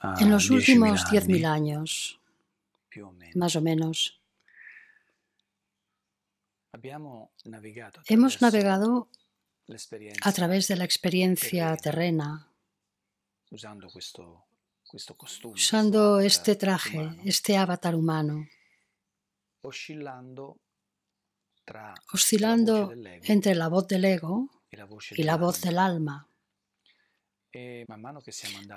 Ah, en los últimos 10.000 años, más o menos, hemos navegado a través de la experiencia terrena, usando este traje, este avatar humano, oscilando entre la voz del ego y la voz del alma. Eh,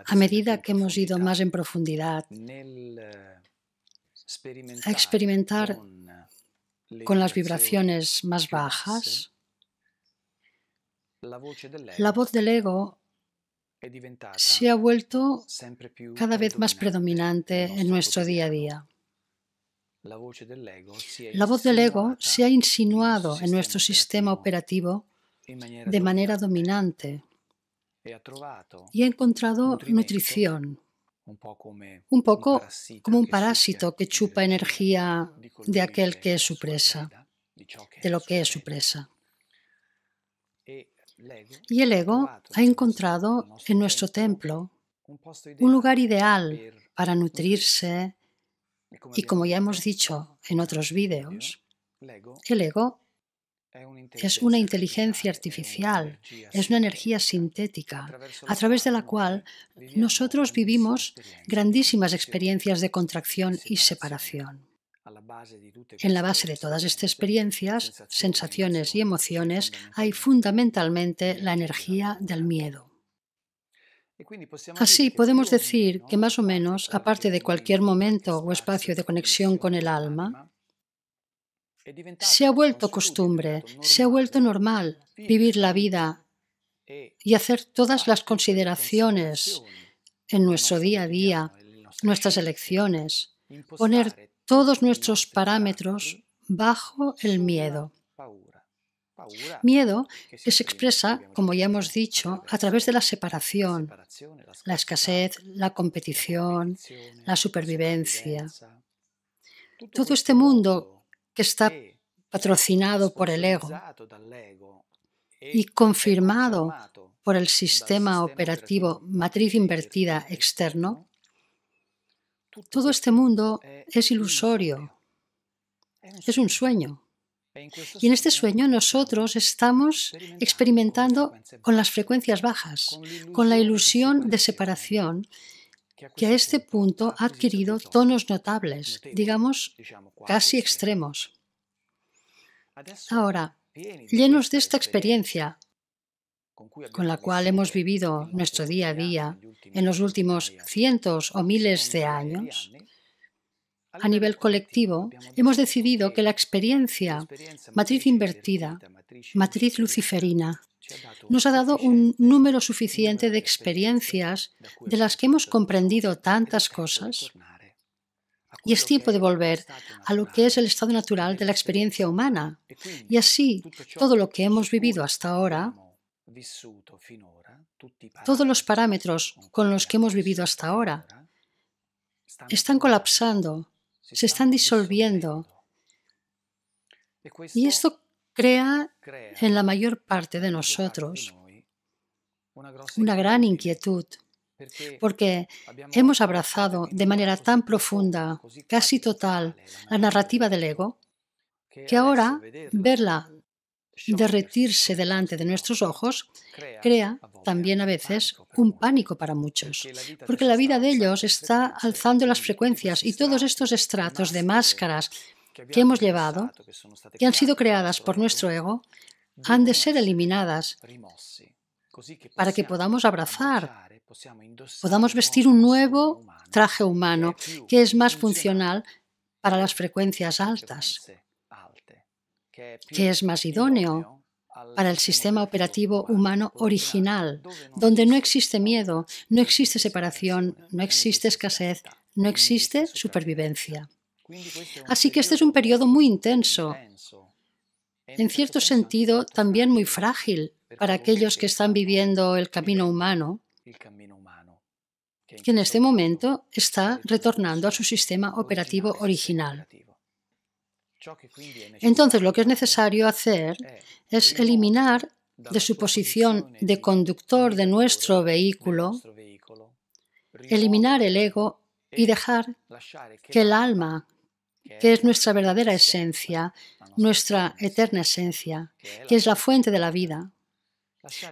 a medida que hemos ido más en profundidad eh, a experimentar eh, con las vibraciones más bajas, la voz del ego se ha vuelto cada vez más predominante en nuestro día a día. La voz del ego se ha insinuado en nuestro sistema operativo de manera dominante y ha encontrado nutrición, un poco como un parásito que chupa energía de aquel que es su presa, de lo que es su presa. Y e el ego e ha encontrado en nuestro templo un lugar ideal para nutrirse e y como ya hemos dicho en otros vídeos, el ego es una inteligencia artificial, es una energía sintética, a través de la cual nosotros vivimos grandísimas experiencias de contracción y separación. En la base de todas estas experiencias, sensaciones y emociones hay fundamentalmente la energía del miedo. Así podemos decir que más o menos, aparte de cualquier momento o espacio de conexión con el alma, se ha vuelto costumbre, se ha vuelto normal vivir la vida e y hacer todas las consideraciones en nuestro día a día, nuestras elecciones, poner todos nuestros parámetros bajo el miedo. Miedo que se expresa, como ya hemos dicho, a través de la separación, la escasez, la competición, la supervivencia. Todo este, este mundo está patrocinado por el ego e y confirmado por el sistema operativo matriz e invertida externo, todo este mundo es ilusorio, es un sueño. E y en este sueño nosotros estamos experimentando con las frecuencias bajas, con la ilusión de separación que a este punto ha este adquirido tonos notables, digamos casi extremos. Ahora, llenos de esta experiencia, con la cual hemos vivido nuestro día a día en los últimos cientos o miles de años, ¿eh? A nivel colectivo, hemos decidido que la experiencia, matriz invertida, matriz luciferina, nos ha dado un número suficiente de experiencias de las que hemos comprendido tantas cosas. Y es tiempo de volver a lo que es el estado natural de la experiencia humana. Y así, todo lo que hemos vivido hasta ahora, todos los parámetros con los que hemos vivido hasta ahora, están colapsando se están disolviendo. Y esto crea en la mayor parte de nosotros una gran inquietud, porque hemos abrazado de manera tan profunda, casi total, la narrativa del ego, que ahora verla derretirse delante de nuestros ojos crea también a veces un pánico para muchos, porque la vida de ellos está alzando las frecuencias y todos estos estratos de máscaras que hemos llevado, que han sido creadas por nuestro ego, han de ser eliminadas para que podamos abrazar, podamos vestir un nuevo traje humano que es más funcional para las frecuencias altas que es más idóneo para el sistema operativo humano original, donde no existe miedo, no existe separación, no existe escasez, no existe supervivencia. Así que este es un periodo muy intenso, en cierto sentido también muy frágil para aquellos que están viviendo el camino humano, que en este momento está retornando a su sistema operativo original. Entonces, lo que es necesario hacer eh, es eliminar de su posición de conductor de nuestro vehículo, eliminar el ego y dejar e que el alma, que es nuestra verdadera esencia, nuestra eterna esencia, que es la fuente de la vida,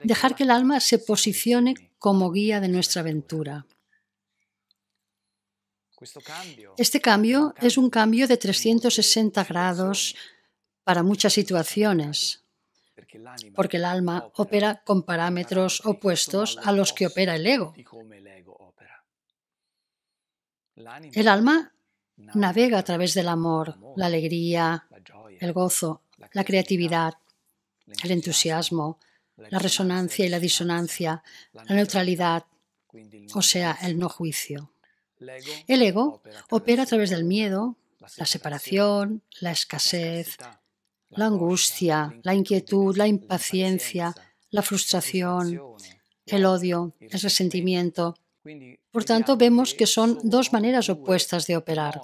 dejar que el alma se posicione como guía de nuestra aventura. Este cambio es un cambio de 360 grados para muchas situaciones, porque el alma opera con parámetros opuestos a los que opera el ego. El alma navega a través del amor, la alegría, el gozo, la creatividad, el entusiasmo, la resonancia y la disonancia, la neutralidad, o sea, el no juicio. El ego opera a través del miedo, la separación, la escasez, la angustia, la inquietud, la impaciencia, la frustración, el odio, el resentimiento. Por tanto, vemos que son dos maneras opuestas de operar.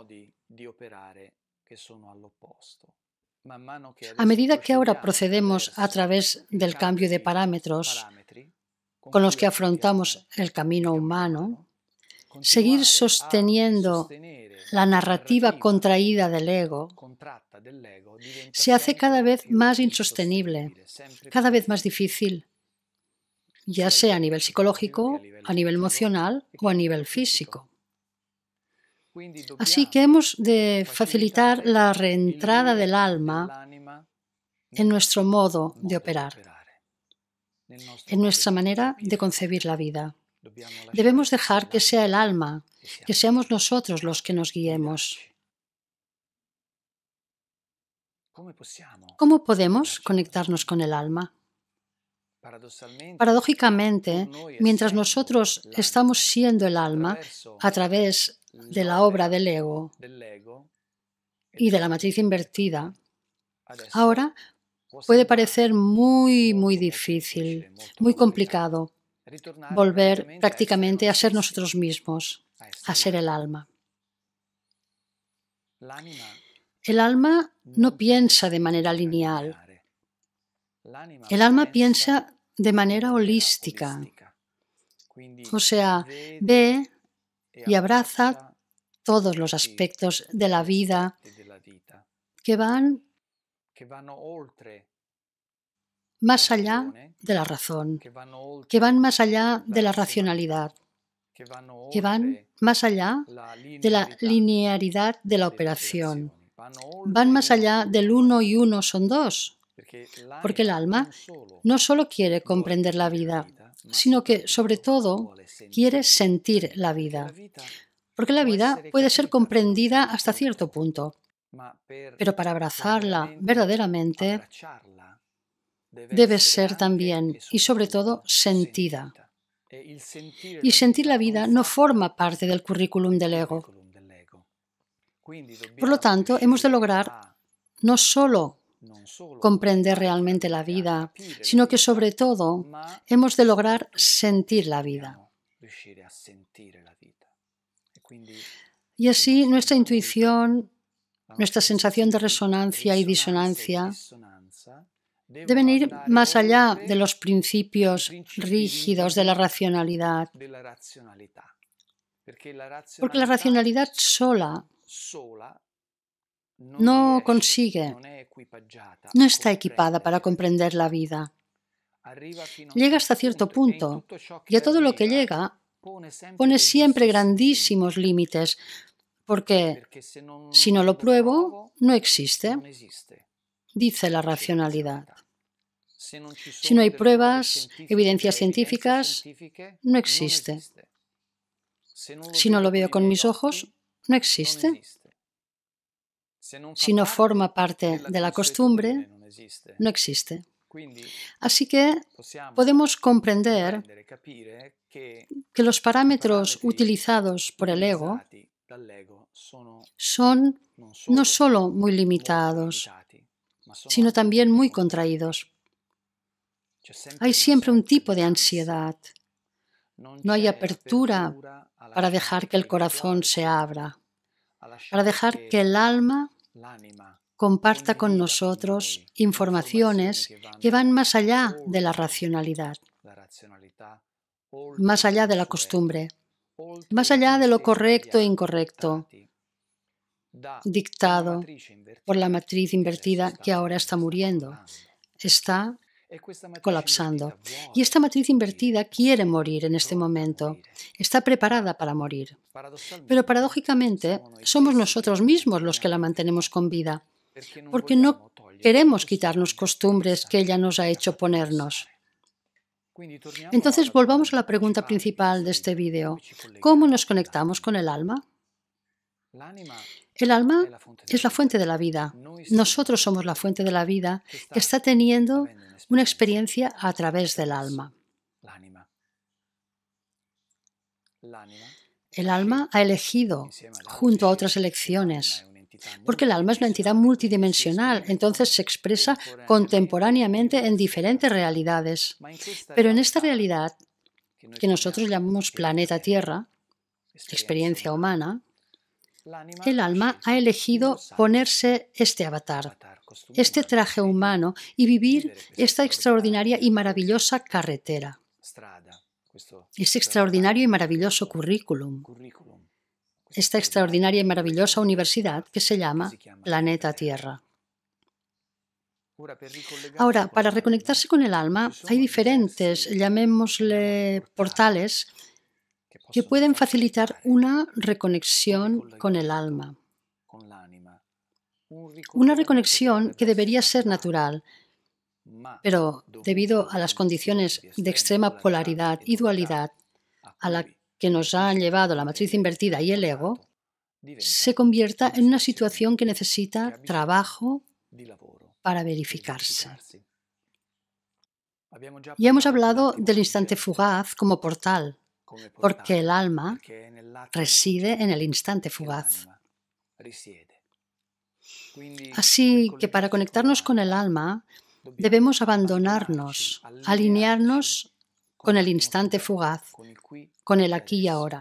A medida que ahora procedemos a través del cambio de parámetros con los que afrontamos el camino humano, seguir sosteniendo la narrativa contraída del ego se hace cada vez más insostenible, cada vez más difícil, ya sea a nivel psicológico, a nivel emocional e o a nivel físico. Así que hemos de facilitar la reentrada del alma en nuestro modo de operar, en nuestra manera de concebir la vida. Debemos dejar que sea el alma, que seamos nosotros los que nos guiemos. ¿Cómo podemos conectarnos con el alma? Paradójicamente, mientras nosotros estamos siendo el alma a través de la obra del ego e y de la matriz invertida, ahora puede parecer muy, muy difícil, muy complicado, volver prácticamente a ser nosotros mismos, a ser el alma. El alma no piensa de manera lineal. Eh. El alma piensa de manera holística. O sea, ve e y abraza todos los aspectos de la vida e que van más allá ¿eh? de la razón, que van más allá de la racionalidad, que van más allá de la eh, linearidad de la operación, van más allá del uno y uno son dos, porque el alma no solo quiere comprender la vida, sino que sobre todo quiere sentir la vida, porque la vida puede ser comprendida hasta cierto punto, pero para abrazarla verdaderamente debe ser también y sobre todo sentida. E y sentir la vida no forma parte del currículum del ego. Por lo tanto, hemos de lograr no solo comprender realmente la vida, sino que sobre todo hemos de lograr sentir la vida. E y así nuestra intuición, nuestra sensación de resonancia y e disonancia deben ir más allá de los principios rígidos de la racionalidad. Porque la racionalidad sola no consigue, no está equipada para comprender la vida. Llega hasta cierto punto y a todo lo que llega pone siempre grandísimos límites, porque si no lo pruebo, no existe, dice la racionalidad. Si no hay pruebas, evidencias científicas, no existe. Si no lo veo con mis ojos, no existe. Si no forma parte de la costumbre, no existe. Así que podemos comprender que los parámetros utilizados por el ego son no solo muy limitados, sino también muy contraídos. Hay siempre un tipo de ansiedad. No hay apertura para dejar que el corazón se abra, para dejar que el alma comparta con nosotros informaciones que van más allá de la racionalidad, más allá de la costumbre, más allá de lo correcto e incorrecto dictado por la matriz invertida que ahora está muriendo. Está e colapsando. Y esta matriz invertida quiere morir en este momento, está preparada para morir. Pero paradójicamente, somos nosotros mismos los que la mantenemos con vida, porque no queremos quitarnos costumbres que ella nos ha hecho ponernos. Entonces volvamos a la pregunta principal de este vídeo. ¿Cómo nos conectamos con el alma? El alma es la fuente de la vida. Nosotros somos la fuente de la vida que está teniendo una experiencia a través del alma. El alma ha elegido junto a otras elecciones, porque el alma es una entidad multidimensional, entonces se expresa contemporáneamente en diferentes realidades. Pero en esta realidad, que nosotros llamamos planeta Tierra, experiencia humana, el alma ha elegido ponerse este avatar, este traje humano y vivir esta extraordinaria y maravillosa carretera, este extraordinario y maravilloso currículum, esta extraordinaria y maravillosa universidad que se llama Planeta Tierra. Ahora, para reconectarse con el alma hay diferentes, llamémosle portales, que pueden facilitar una reconexión con el alma. Una reconexión que debería ser natural, pero debido a las condiciones de extrema polaridad y dualidad a la que nos han llevado la matriz eh, invertida y el ego, se convierta en una situación que necesita trabajo para e verificarse. Ya hemos hablado del instante fugaz como portal, porque el alma reside en el instante fugaz. Así que para conectarnos con el alma debemos abandonarnos, alinearnos con el instante fugaz, con el e aquí y ahora.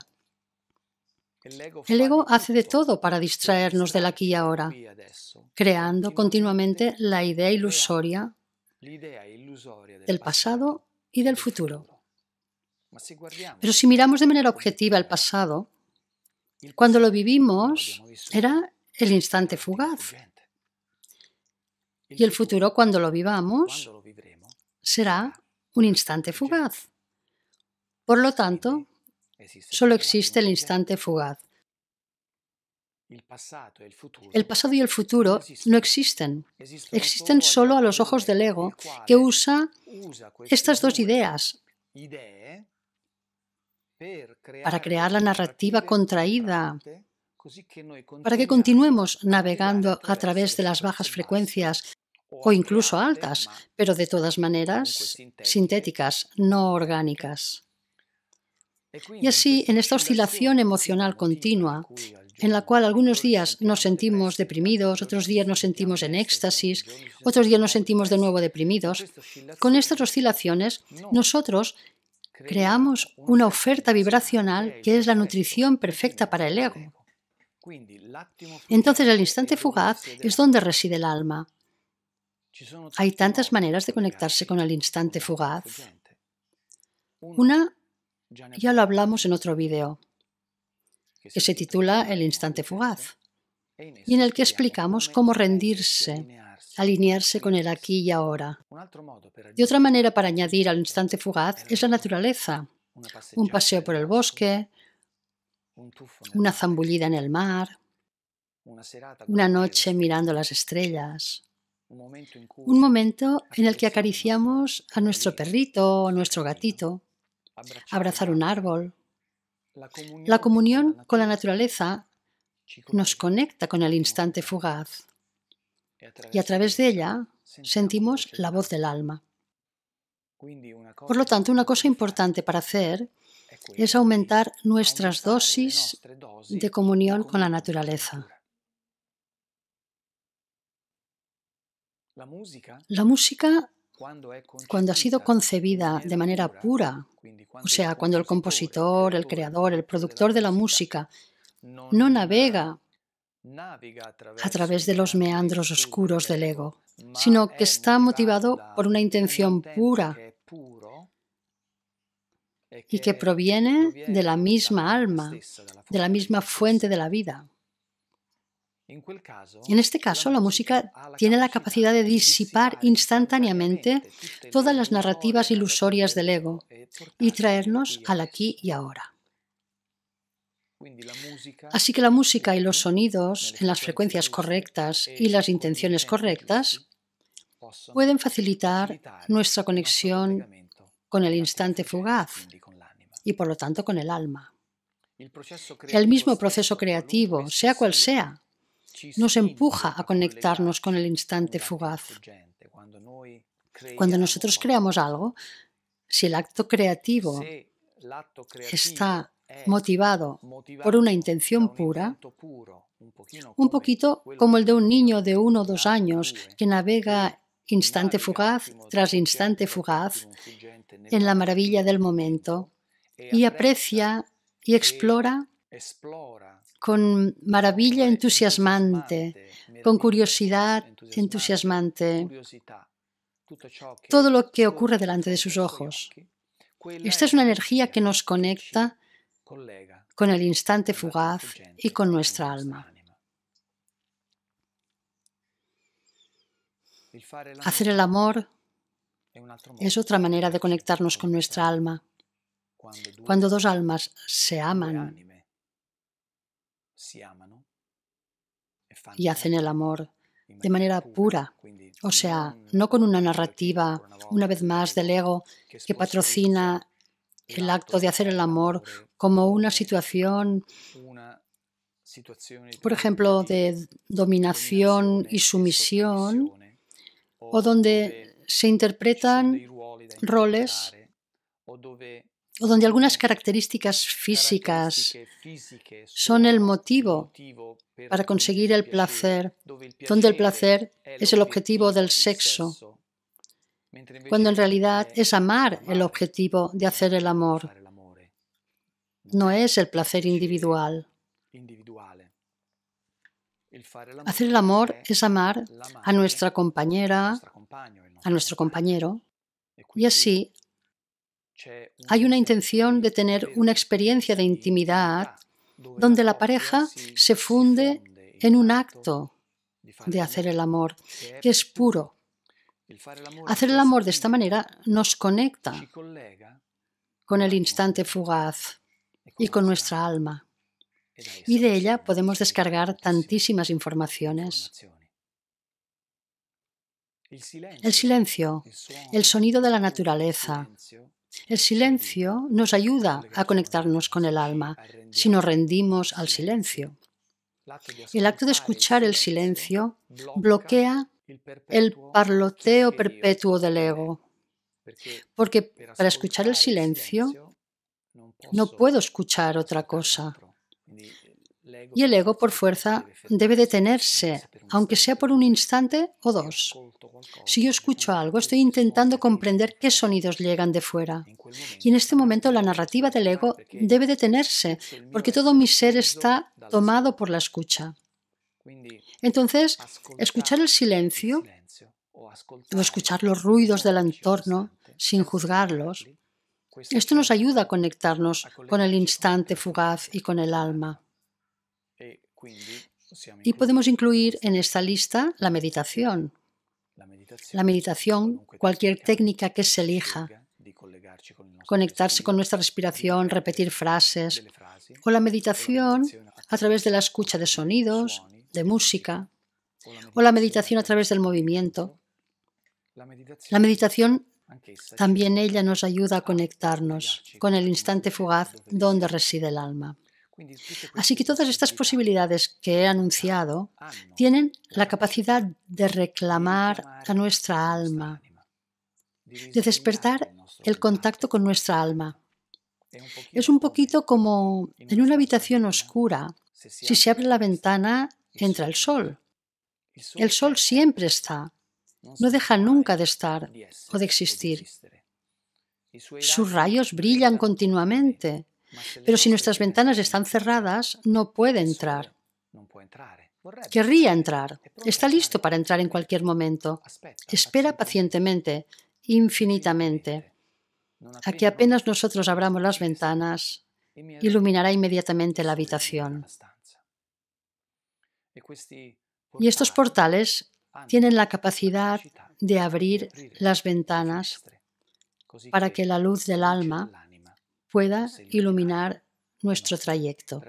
El ego hace de todo para e distraernos del aquí y ahora, creando continuamente la idea ilusoria del pasado y del e futuro. Pero si miramos de manera objetiva el pasado, cuando lo vivimos era el instante fugaz. Y el futuro, cuando lo vivamos, será un instante fugaz. Por lo tanto, solo existe el instante fugaz. El pasado y el futuro no existen. Existen solo a los ojos del ego, que usa estas dos ideas para crear la narrativa contraída, para que continuemos navegando a través de las bajas frecuencias o incluso altas, pero de todas maneras sintéticas, no orgánicas. E y así, en esta oscilación emocional continua, en la cual algunos días nos sentimos deprimidos, otros días nos sentimos en éxtasis, otros días nos sentimos de nuevo deprimidos, con estas oscilaciones nosotros creamos una oferta vibracional que es la nutrición perfecta para el ego. Entonces el e instante fugaz es donde reside el alma. Hay tantas maneras de conectarse con el instante fugaz. Una ya lo hablamos en otro video, que se titula El instante fugaz, y en el que explicamos cómo rendirse alinearse con el aquí y ahora. De otra manera para añadir al instante fugaz es la naturaleza. Un paseo por el bosque, una zambullida en el mar, una noche mirando las estrellas, un momento en el que acariciamos a nuestro perrito o nuestro gatito, abrazar un árbol. La comunión con la naturaleza nos conecta con el instante fugaz y a través de ella sentimos la voz del alma. Por lo tanto, una cosa importante para hacer es aumentar nuestras dosis de comunión con la naturaleza. La música, cuando ha sido concebida de manera pura, o sea, cuando el compositor, el creador, el productor de la música no navega a través de los meandros oscuros del ego, sino que está motivado por una intención pura y que proviene de la misma alma, de la misma fuente de la vida. En este caso, la música tiene la capacidad de disipar instantáneamente todas las narrativas ilusorias del ego y traernos al aquí y ahora. Así que la e música y los sonidos en las frecuencias correctas e y las intenciones correctas pueden facilitar nuestra conexión con el e instante fugaz y por lo tanto con el alma. El mismo proceso creativo, sea cual sea, nos empuja a conectarnos con el instante fugaz. Cuando nosotros creamos algo, si el acto creativo está motivado por una intención pura, un poquito como el de un niño de uno o dos años que navega instante fugaz tras instante fugaz en la maravilla del momento y aprecia y explora con maravilla entusiasmante, con curiosidad entusiasmante, todo lo que ocurre delante de sus ojos. Esta es una energía que nos conecta con el instante fugaz y con nuestra alma. Hacer el amor es otra manera de conectarnos con nuestra alma. Cuando dos almas se aman y hacen el amor de manera pura, o sea, no con una narrativa, una vez más, del ego que patrocina el acto de hacer el amor como una situación, por ejemplo, de dominación y sumisión, o donde se interpretan roles o donde algunas características físicas son el motivo para conseguir el placer, donde el placer es el objetivo del sexo, cuando en realidad es amar el objetivo de hacer el amor no es el placer individual. Hacer el amor es amar a nuestra compañera, a nuestro compañero, e y así hay una intención de tener una experiencia de intimidad donde la pareja se funde en un acto de hacer el amor, que es puro. Hacer el amor de esta manera nos conecta con el instante fugaz y con nuestra alma. Y de ella podemos descargar tantísimas informaciones. El silencio, el sonido de la naturaleza. El silencio nos ayuda a conectarnos con el alma si nos rendimos al silencio. El acto de escuchar el silencio bloquea el parloteo perpetuo del ego, porque para escuchar el silencio no puedo escuchar otra cosa. Y el ego, por fuerza, debe detenerse, aunque sea por un instante o dos. Si yo escucho algo, estoy intentando comprender qué sonidos llegan de fuera. Y en este momento la narrativa del ego debe detenerse, porque todo mi ser está tomado por la escucha. Entonces, escuchar el silencio o escuchar los ruidos del entorno sin juzgarlos esto nos ayuda a conectarnos con el instante fugaz y con el alma. Y podemos incluir en esta lista la meditación. La meditación, cualquier técnica que se elija, conectarse con nuestra respiración, repetir frases, o la meditación a través de la escucha de sonidos, de música, o la meditación a través del movimiento. La meditación también ella nos ayuda a conectarnos con el instante fugaz donde reside el alma. Así que todas estas posibilidades que he anunciado tienen la capacidad de reclamar a nuestra alma, de despertar el contacto con nuestra alma. Es un poquito como en una habitación oscura, si se abre la ventana, entra el sol. El sol siempre está, no deja nunca de estar o de existir. Sus rayos brillan continuamente, pero si nuestras ventanas están cerradas, no puede entrar. Querría entrar. Está listo para entrar en cualquier momento. Espera pacientemente, infinitamente. A que apenas nosotros abramos las ventanas, iluminará inmediatamente la habitación. Y estos portales tienen la capacidad de abrir las ventanas para que la luz del alma pueda iluminar nuestro trayecto.